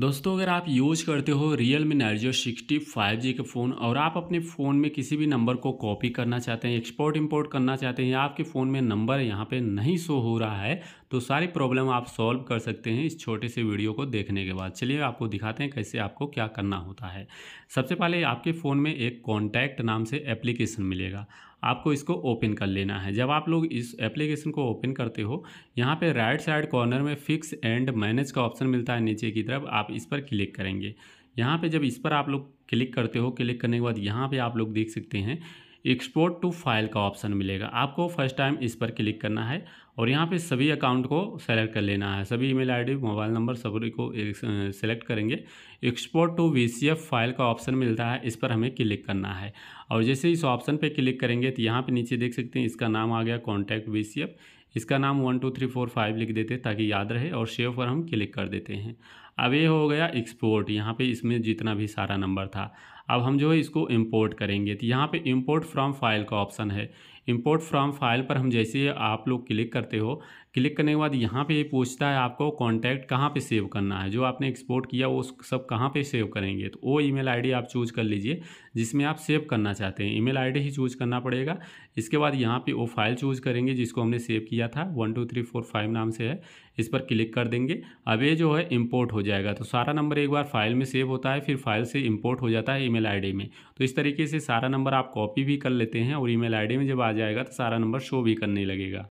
दोस्तों अगर आप यूज करते हो Realme Narzo sixty five G के फ़ोन और आप अपने फ़ोन में किसी भी नंबर को कॉपी करना चाहते हैं एक्सपोर्ट इंपोर्ट करना चाहते हैं आपके फ़ोन में नंबर यहाँ पे नहीं शो हो रहा है तो सारी प्रॉब्लम आप सॉल्व कर सकते हैं इस छोटे से वीडियो को देखने के बाद चलिए आपको दिखाते हैं कैसे आपको क्या करना होता है सबसे पहले आपके फ़ोन में एक कॉन्टैक्ट नाम से एप्लीकेशन मिलेगा आपको इसको ओपन कर लेना है जब आप लोग इस एप्लीकेशन को ओपन करते हो यहाँ पे राइट साइड कॉर्नर में फिक्स एंड मैनेज का ऑप्शन मिलता है नीचे की तरफ आप इस पर क्लिक करेंगे यहाँ पे जब इस पर आप लोग क्लिक करते हो क्लिक करने के बाद यहाँ पे आप लोग देख सकते हैं एक्सपोर्ट टू फाइल का ऑप्शन मिलेगा आपको फर्स्ट टाइम इस पर क्लिक करना है और यहाँ पे सभी अकाउंट को सेलेक्ट कर लेना है सभी ईमेल आईडी मोबाइल नंबर सभी को सेलेक्ट करेंगे एक्सपोर्ट टू वीसीएफ फाइल का ऑप्शन मिलता है इस पर हमें क्लिक करना है और जैसे इस ऑप्शन पे क्लिक करेंगे तो यहाँ पे नीचे देख सकते हैं इसका नाम आ गया कॉन्टैक्ट वी इसका नाम one two three four five लिख देते ताकि याद रहे और सेव पर हम क्लिक कर देते हैं अब ये हो गया एक्सपोर्ट यहाँ पे इसमें जितना भी सारा नंबर था अब हम जो है इसको इंपोर्ट करेंगे तो यहाँ पे इंपोर्ट फ्रॉम फाइल का ऑप्शन है इंपोर्ट फ्रॉम फाइल पर हम जैसे आप लोग क्लिक करते हो क्लिक करने के बाद यहाँ पे ये पूछता है आपको कॉन्टैक्ट कहाँ पे सेव करना है जो आपने एक्सपोर्ट किया वो सब कहाँ पे सेव करेंगे तो वो ईमेल आईडी आप चूज कर लीजिए जिसमें आप सेव करना चाहते हैं ईमेल आईडी ही चूज करना पड़ेगा इसके बाद यहाँ पे वो फाइल चूज करेंगे जिसको हमने सेव किया था one two three four five नाम से है इस पर क्लिक कर देंगे अब ये जो है इम्पोर्ट हो जाएगा तो सारा नंबर एक बार फाइल में सेव होता है फिर फाइल से इम्पोर्ट हो जाता है ईमेल आईडी में तो इस तरीके से सारा नंबर आप कॉपी भी कर लेते हैं और ईमेल आईडी में जब आ जाएगा तो सारा नंबर शो भी करने लगेगा